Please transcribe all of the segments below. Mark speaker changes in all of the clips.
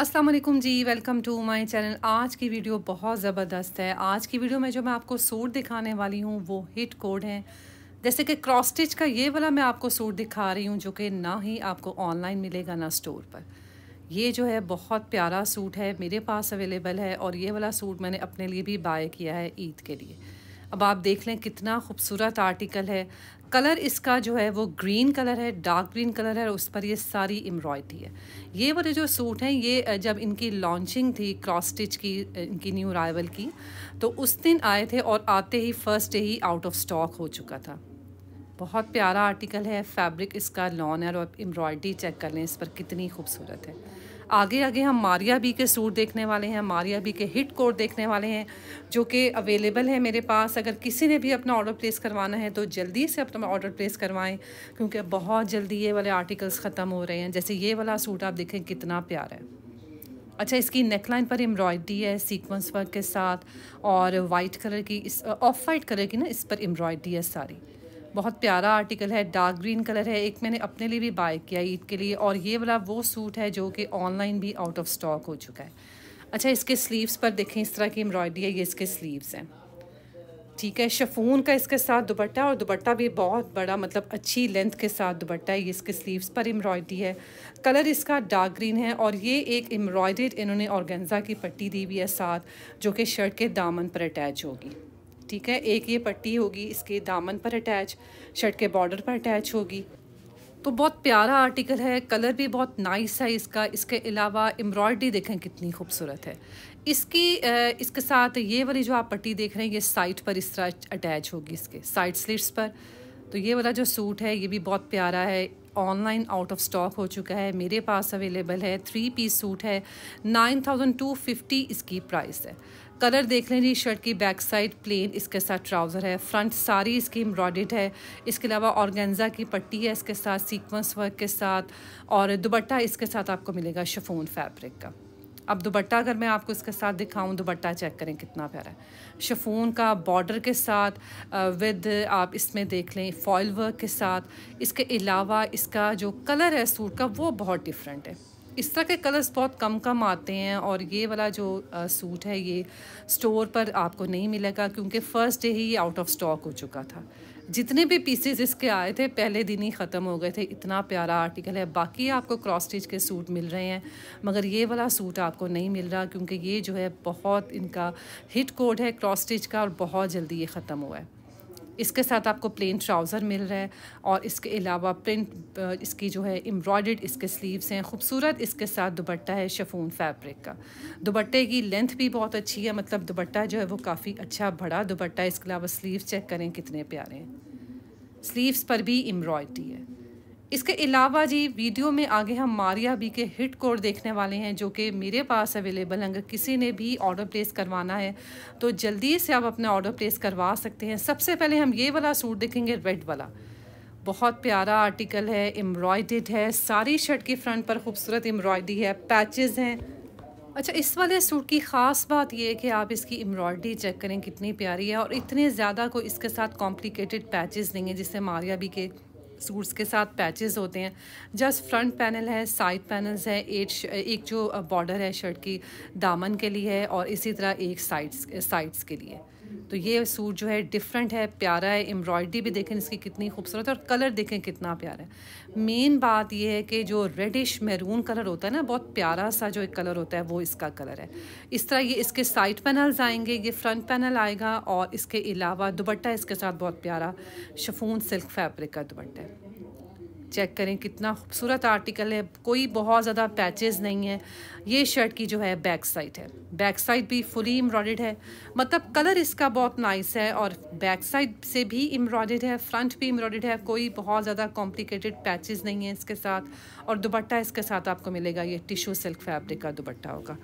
Speaker 1: अस्सलाम वालेकुम जी वेलकम टू माय चैनल आज की वीडियो बहुत ज़बरदस्त है आज की वीडियो में जो मैं आपको सूट दिखाने वाली हूँ वो हिट कोड है जैसे कि क्रॉस स्टिच का ये वाला मैं आपको सूट दिखा रही हूँ जो कि ना ही आपको ऑनलाइन मिलेगा ना स्टोर पर ये जो है बहुत प्यारा सूट है मेरे पास अवेलेबल है और ये वाला सूट मैंने अपने लिए भी बाय किया है ईद के लिए अब आप देख लें कितना खूबसूरत आर्टिकल है कलर इसका जो है वो ग्रीन कलर है डार्क ग्रीन कलर है और उस पर ये सारी एम्ब्रॉयडरी है ये वाले जो सूट हैं ये जब इनकी लॉन्चिंग थी क्रॉस स्टिच की इनकी न्यू अराइवल की तो उस दिन आए थे और आते ही फर्स्ट डे ही आउट ऑफ स्टॉक हो चुका था बहुत प्यारा आर्टिकल है फैब्रिक इसका लॉन है और एम्ब्रॉयडरी चेक कर लें इस पर कितनी खूबसूरत है आगे आगे हम मारिया बी के सूट देखने वाले हैं मारिया बी के हिट कोड देखने वाले हैं जो कि अवेलेबल है मेरे पास अगर किसी ने भी अपना ऑर्डर प्लेस करवाना है तो जल्दी से अपना ऑर्डर प्लेस करवाएं क्योंकि बहुत जल्दी ये वाले आर्टिकल्स ख़त्म हो रहे हैं जैसे ये वाला सूट आप देखें कितना प्यारा है अच्छा इसकी नेकलाइन पर एम्ब्रॉयडरी है सीक्वेंस वर्क के साथ और वाइट कलर की इस ऑफ वाइट कलर की ना इस पर एम्ब्रॉयडरी है सारी बहुत प्यारा आर्टिकल है डार्क ग्रीन कलर है एक मैंने अपने लिए भी बाय किया ईद के लिए और ये वाला वो सूट है जो कि ऑनलाइन भी आउट ऑफ स्टॉक हो चुका है अच्छा इसके स्लीव्स पर देखें इस तरह की एम्ब्रॉयडरी है ये इसके स्लीव्स हैं ठीक है शफून का इसके साथ दुपट्टा और दुपट्टा भी बहुत बड़ा मतलब अच्छी लेंथ के साथ दुपट्टा है ये इसके स्लीव्स पर एम्ब्रॉयडरी है कलर इसका डार्क ग्रीन है और ये एक एम्ब्रॉयडेड इन्होंने ऑर्गेंजा की पट्टी दी हुई है साथ जो कि शर्ट के दामन पर अटैच होगी ठीक है एक ये पट्टी होगी इसके दामन पर अटैच शर्ट के बॉर्डर पर अटैच होगी तो बहुत प्यारा आर्टिकल है कलर भी बहुत नाइस है इसका इसके अलावा एम्ब्रॉयडरी देखें कितनी खूबसूरत है इसकी इसके साथ ये वाली जो आप पट्टी देख रहे हैं ये साइड पर इस तरह अटैच होगी इसके साइड स्लिट्स पर तो ये वाला जो सूट है ये भी बहुत प्यारा है ऑनलाइन आउट ऑफ स्टॉक हो चुका है मेरे पास अवेलेबल है थ्री पीस सूट है नाइन थाउजेंड टू फिफ्टी इसकी प्राइस है कलर देख लें जी शर्ट की बैक साइड प्लेन इसके साथ ट्राउज़र है फ्रंट सारी इसकी एम्ब्रॉयड है इसके अलावा ऑर्गेंजा की पट्टी है इसके साथ सीक्वेंस वर्क के साथ और दुबट्टा इसके साथ आपको मिलेगा शफोन फैब्रिक का अब दुबट्टा अगर मैं आपको इसके साथ दिखाऊं दुबट्टा चेक करें कितना प्यारा है शफून का बॉर्डर के साथ विद आप इसमें देख लें फॉयल वर्क के साथ इसके अलावा इसका जो कलर है सूट का वो बहुत डिफरेंट है इस तरह के कलर्स बहुत कम कम आते हैं और ये वाला जो आ, सूट है ये स्टोर पर आपको नहीं मिलेगा क्योंकि फ़र्स्ट डे ही ये आउट ऑफ स्टॉक हो चुका था जितने भी पीसेज इसके आए थे पहले दिन ही ख़त्म हो गए थे इतना प्यारा आर्टिकल है बाकी आपको क्रॉस स्टिच के सूट मिल रहे हैं मगर ये वाला सूट आपको नहीं मिल रहा क्योंकि ये जो है बहुत इनका हिट कोड है क्रॉस स्टिच का और बहुत जल्दी ये ख़त्म हुआ है इसके साथ आपको प्लेन ट्राउज़र मिल रहा है और इसके अलावा प्रिंट इसकी जो है एम्ब्रॉयड इसके स्लीव्स हैं खूबसूरत इसके साथ दुबट्टा है शफून फैब्रिक का दुबट्टे की लेंथ भी बहुत अच्छी है मतलब दुपट्टा जो है वो काफ़ी अच्छा बड़ा दुपट्टा है इसके अलावा स्लीव चेक करें कितने प्यारे हैं स्लीव्स पर भी एम्ब्रॉयड्री है इसके अलावा जी वीडियो में आगे हम मारिया बी के हिट कोड देखने वाले हैं जो कि मेरे पास अवेलेबल हैं अगर किसी ने भी ऑर्डर प्लेस करवाना है तो जल्दी से आप अपना ऑर्डर प्लेस करवा सकते हैं सबसे पहले हम ये वाला सूट देखेंगे रेड वाला बहुत प्यारा आर्टिकल है एम्ब्रॉयडेड है सारी शर्ट की फ्रंट पर खूबसूरत एम्ब्रॉयडरी है पैचेज हैं अच्छा इस वाले सूट की ख़ास बात यह है कि आप इसकी एम्ब्रॉयडरी चेक करें कितनी प्यारी है और इतने ज़्यादा को इसके साथ कॉम्प्लिकेटेड पैचेस नहीं है जिससे मारिया भी के सूट्स के साथ पैचेस होते हैं जस्ट फ्रंट पैनल है साइड पैनल्स है एक एक जो बॉर्डर है शर्ट की दामन के लिए है और इसी तरह एक साइड्स साइड्स के लिए तो ये सूट जो है डिफरेंट है प्यारा है एम्ब्रॉयडरी भी देखें इसकी कितनी खूबसूरत है और कलर देखें कितना प्यारा है मेन बात यह है कि जो रेडिश मैरून कलर होता है ना बहुत प्यारा सा जो एक कलर होता है वो इसका कलर है इस तरह ये इसके साइड पैनल्स आएंगे ये फ्रंट पैनल आएगा और इसके अलावा दुबट्टा इसके साथ बहुत प्यारा शफून सिल्क फैब्रिक का दुबट्टा है चेक करें कितना खूबसूरत आर्टिकल है कोई बहुत ज़्यादा पैचेस नहीं है ये शर्ट की जो है बैक साइड है बैक साइड भी फुली एम्ब्रॉयड है मतलब कलर इसका बहुत नाइस है और बैक साइड से भी एम्ब्रॉयड है फ्रंट भी एम्ब्रॉयड है कोई बहुत ज़्यादा कॉम्प्लिकेटेड पैचेस नहीं है इसके साथ और दुपट्टा इसके साथ आपको मिलेगा ये टिशू सिल्क फैब्रिक का दुपट्टा होगा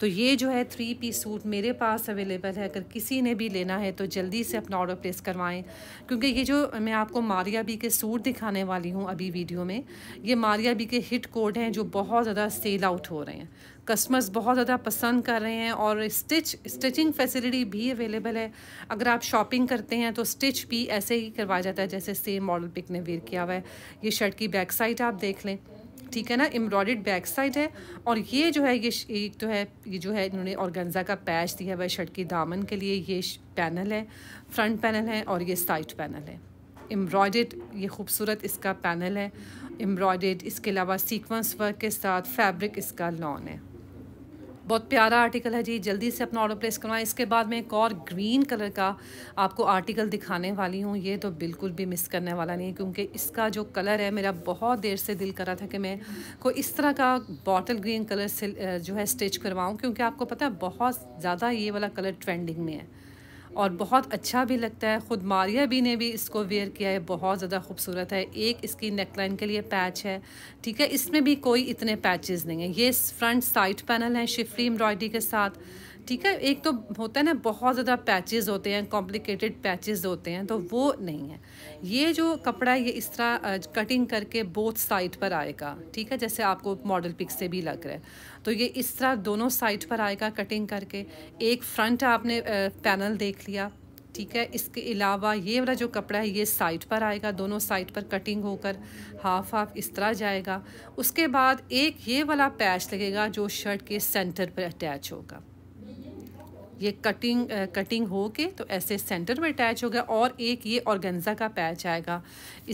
Speaker 1: तो ये जो है थ्री पीस सूट मेरे पास अवेलेबल है अगर किसी ने भी लेना है तो जल्दी से अपना ऑर्डर प्लेस करवाएं क्योंकि ये जो मैं आपको मारिया बी के सूट दिखाने वाली हूँ अभी वीडियो में ये मारिया बी के हिट कोड हैं जो बहुत ज़्यादा सेल आउट हो रहे हैं कस्टमर्स बहुत ज़्यादा पसंद कर रहे हैं और स्टिच स्टिचिंग फैसिलिटी भी अवेलेबल है अगर आप शॉपिंग करते हैं तो स्टिच भी ऐसे ही करवाया जाता है जैसे सेम मॉडल पिक ने वेयर किया हुआ है ये शर्ट की बैक साइड आप देख लें ठीक है ना एम्ब्रॉयड बैक साइड है और ये जो है ये एक तो है ये जो है इन्होंने गंजा का पैच दिया हुआ है शर्ट की दामन के लिए ये पैनल है फ्रंट पैनल है और ये साइड पैनल है एम्ब्रॉयड ये खूबसूरत इसका पैनल है एम्ब्रॉयड इसके अलावा सीक्वेंस वर्क के साथ फैब्रिक इसका लॉन है बहुत प्यारा आर्टिकल है जी जल्दी से अपना ऑर्डर प्लेस करवाएं इसके बाद मैं एक और ग्रीन कलर का आपको आर्टिकल दिखाने वाली हूँ ये तो बिल्कुल भी मिस करने वाला नहीं है क्योंकि इसका जो कलर है मेरा बहुत देर से दिल कर रहा था कि मैं कोई इस तरह का बॉटल ग्रीन कलर से जो है स्टिच करवाऊँ क्योंकि आपको पता है बहुत ज़्यादा ये वाला कलर ट्रेंडिंग में है और बहुत अच्छा भी लगता है ख़ुद मारिया बी ने भी इसको वेयर किया है बहुत ज़्यादा खूबसूरत है एक इसकी नेकलाइन के लिए पैच है ठीक है इसमें भी कोई इतने पैचेस नहीं है ये फ्रंट साइड पैनल है शिफली एम्ब्रॉयडरी के साथ ठीक है एक तो होता है ना बहुत ज़्यादा पैचेस होते हैं कॉम्प्लिकेटेड पैचेस होते हैं तो वो नहीं है ये जो कपड़ा है ये इस तरह कटिंग करके बोथ साइड पर आएगा ठीक है जैसे आपको मॉडल पिक से भी लग रहा है तो ये इस तरह दोनों साइड पर आएगा कटिंग करके एक फ्रंट आपने पैनल देख लिया ठीक है इसके अलावा ये वाला जो कपड़ा है ये साइड पर आएगा दोनों साइड पर कटिंग होकर हाफ हाफ इस तरह जाएगा उसके बाद एक ये वाला पैच लगेगा जो शर्ट के सेंटर पर अटैच होगा ये कटिंग कटिंग हो के तो ऐसे सेंटर में अटैच हो गया और एक ये ऑर्गेन्जा का पैच आएगा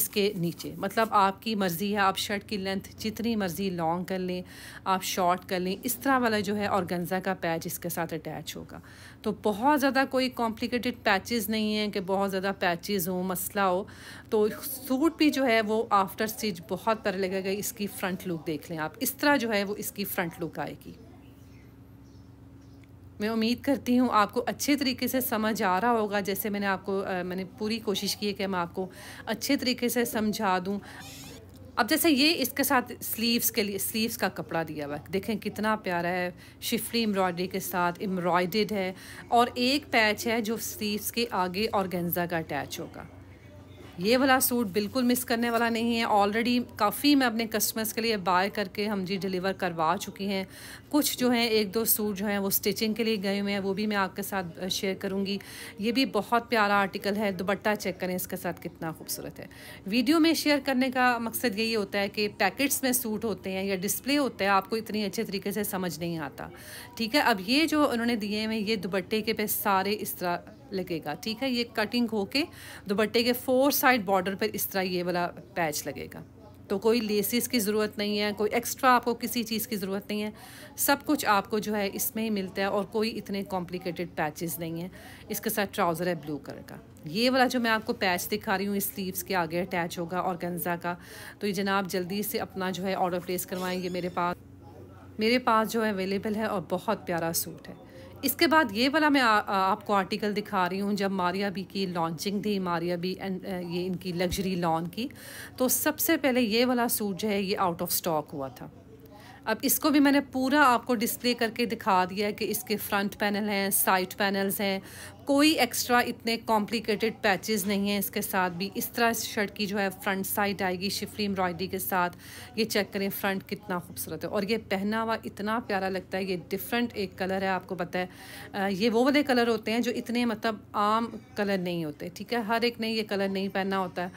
Speaker 1: इसके नीचे मतलब आपकी मर्ज़ी है आप शर्ट की लेंथ जितनी मर्ज़ी लॉन्ग कर लें आप शॉर्ट कर लें इस तरह वाला जो है ऑर्गेन्जा का पैच इसके साथ अटैच होगा तो बहुत ज़्यादा कोई कॉम्प्लिकेटेड पैचेस नहीं है कि बहुत ज़्यादा पैचेस हो मसला हो तो सूट भी जो है वो आफ्टर स्टिच बहुत पर लगेगा इसकी फ़्रंट लुक देख लें आप इस तरह जो है वो इसकी फ़्रंट लुक आएगी मैं उम्मीद करती हूँ आपको अच्छे तरीके से समझ आ रहा होगा जैसे मैंने आपको मैंने पूरी कोशिश की है कि मैं आपको अच्छे तरीके से समझा दूँ अब जैसे ये इसके साथ स्लीव्स के लिए स्लीव्स का कपड़ा दिया हुआ है देखें कितना प्यारा है शिफली एम्ब्रॉयडरी के साथ एम्ब्रॉयडेड है और एक पैच है जो स्लीव्स के आगे और गेंजा का अटैच होगा ये वाला सूट बिल्कुल मिस करने वाला नहीं है ऑलरेडी काफ़ी मैं अपने कस्टमर्स के लिए बाय करके हम जी डिलीवर करवा चुकी हैं कुछ जो हैं एक दो सूट जो हैं वो स्टिचिंग के लिए गए हुए हैं वो भी मैं आपके साथ शेयर करूँगी ये भी बहुत प्यारा आर्टिकल है दुपट्टा चेक करें इसके साथ कितना खूबसूरत है वीडियो में शेयर करने का मकसद यही होता है कि पैकेट्स में सूट होते हैं या डिस्प्ले होता है आपको इतनी अच्छे तरीके से समझ नहीं आता ठीक है अब ये जो उन्होंने दिए हैं ये दुपट्टे के पे सारे इस तरह लगेगा ठीक है ये कटिंग होके दुपट्टे के फोर साइड बॉर्डर पर इस तरह ये वाला पैच लगेगा तो कोई लेसिस की ज़रूरत नहीं है कोई एक्स्ट्रा आपको किसी चीज़ की ज़रूरत नहीं है सब कुछ आपको जो है इसमें ही मिलता है और कोई इतने कॉम्प्लिकेटेड पैचेस नहीं है इसके साथ ट्राउज़र है ब्लू कलर का ये वाला जो मैं आपको पैच दिखा रही हूँ स्लीव्स के आगे अटैच होगा और गंजा का तो ये जनाब जल्दी से अपना जो है ऑर्डर प्लेस करवाएँ मेरे पास मेरे पास जो है अवेलेबल है और बहुत प्यारा सूट है इसके बाद ये वाला मैं आ, आ, आपको आर्टिकल दिखा रही हूँ जब मारिया बी की लॉन्चिंग थी मारिया बी एंड ये इनकी लग्जरी लॉन की तो सबसे पहले ये वाला सूट जो है ये आउट ऑफ स्टॉक हुआ था अब इसको भी मैंने पूरा आपको डिस्प्ले करके दिखा दिया है कि इसके फ्रंट पैनल हैं साइड पैनल्स हैं कोई एक्स्ट्रा इतने कॉम्प्लिकेटेड पैचेस नहीं हैं इसके साथ भी इस तरह इस शर्ट की जो है फ्रंट साइड आएगी शिफली एम्ब्रॉयडरी के साथ ये चेक करें फ्रंट कितना खूबसूरत है और ये पहना हुआ इतना प्यारा लगता है ये डिफरेंट एक कलर है आपको पता है ये वो वाले कलर होते हैं जो इतने मतलब आम कलर नहीं होते ठीक है हर एक ने ये कलर नहीं पहनना होता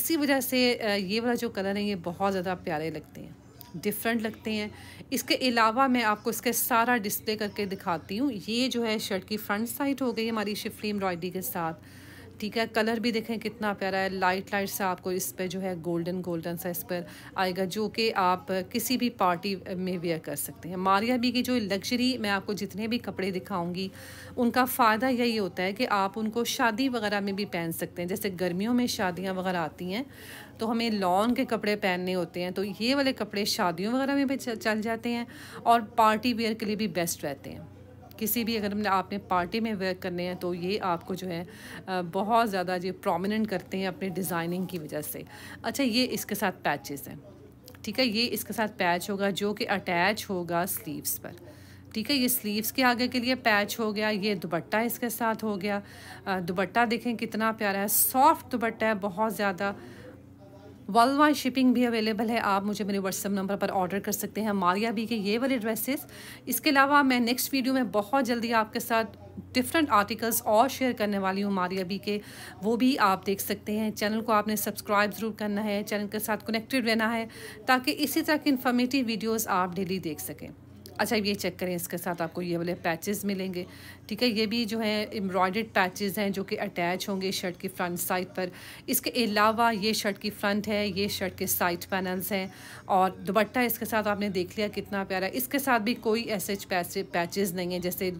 Speaker 1: इसी वजह से ये वाला जो कलर है ये बहुत ज़्यादा प्यारे लगते हैं डिफरेंट लगते हैं इसके अलावा मैं आपको इसके सारा डिस्प्ले करके दिखाती हूँ ये जो है शर्ट की फ्रंट साइड हो गई हमारी शिफली एम्ब्रॉयडरी के साथ ठीक है कलर भी देखें कितना प्यारा है लाइट लाइट सा आपको इस पर जो है गोल्डन गोल्डन सा इस पर आएगा जो कि आप किसी भी पार्टी में वेयर कर सकते हैं मारिया बी की जो लग्जरी मैं आपको जितने भी कपड़े दिखाऊंगी उनका फ़ायदा यही होता है कि आप उनको शादी वगैरह में भी पहन सकते हैं जैसे गर्मियों में शादियाँ वगैरह आती हैं तो हमें लॉन के कपड़े पहनने होते हैं तो ये वाले कपड़े शादियों वगैरह में भी चल जाते हैं और पार्टी वेयर के लिए भी बेस्ट रहते हैं किसी भी अगर हमने आपने पार्टी में वेयर करने हैं तो ये आपको जो है बहुत ज़्यादा ये प्रोमिनेंट करते हैं अपने डिज़ाइनिंग की वजह से अच्छा ये इसके साथ पैचेस हैं ठीक है ये इसके साथ पैच होगा जो कि अटैच होगा स्लीव्स पर ठीक है ये स्लीव्स के आगे के लिए पैच हो गया ये दुबट्टा इसके साथ हो गया दुबट्टा देखें कितना प्यारा है सॉफ्ट दुपट्टा है बहुत ज़्यादा वर्ल्ड वाइड शिपिंग भी अवेलेबल है आप मुझे मेरे व्हाट्सअप नंबर पर ऑर्डर कर सकते हैं मारिया बी के ये वाले ड्रेसेस इसके अलावा मैं नेक्स्ट वीडियो में बहुत जल्दी आपके साथ डिफरेंट आर्टिकल्स और शेयर करने वाली हूँ मारिया बी के वो भी आप देख सकते हैं चैनल को आपने सब्सक्राइब ज़रूर करना है चैनल के साथ कनेक्टेड रहना है ताकि इसी तरह की इन्फॉर्मेटिव वीडियोज़ आप डेली देख सकें अच्छा ये चेक करें इसके साथ आपको ये वाले पैचेस मिलेंगे ठीक है ये भी जो है एम्ब्रॉयड पैचेस हैं जो कि अटैच होंगे शर्ट की फ्रंट साइड पर इसके अलावा ये शर्ट की फ्रंट है ये शर्ट के साइड पैनल्स हैं और दुपट्टा इसके साथ आपने देख लिया कितना प्यारा इसके साथ भी कोई ऐसे पैचेज नहीं है जैसे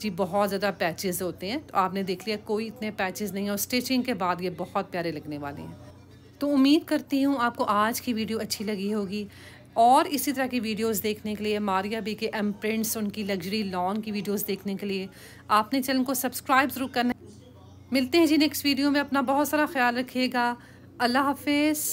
Speaker 1: जी बहुत ज़्यादा पैचेज होते हैं तो आपने देख लिया कोई इतने पैचेज़ नहीं है और स्टिचिंग के बाद ये बहुत प्यारे लगने वाले हैं तो उम्मीद करती हूँ आपको आज की वीडियो अच्छी लगी होगी और इसी तरह की वीडियोस देखने के लिए मारिया बी के एम प्रिंट्स उनकी लग्जरी लॉन की वीडियोस देखने के लिए आपने चैनल को सब्सक्राइब ज़रूर करना मिलते हैं जी नेक्स्ट वीडियो में अपना बहुत सारा ख्याल रखिएगा अल्लाह हाफिज़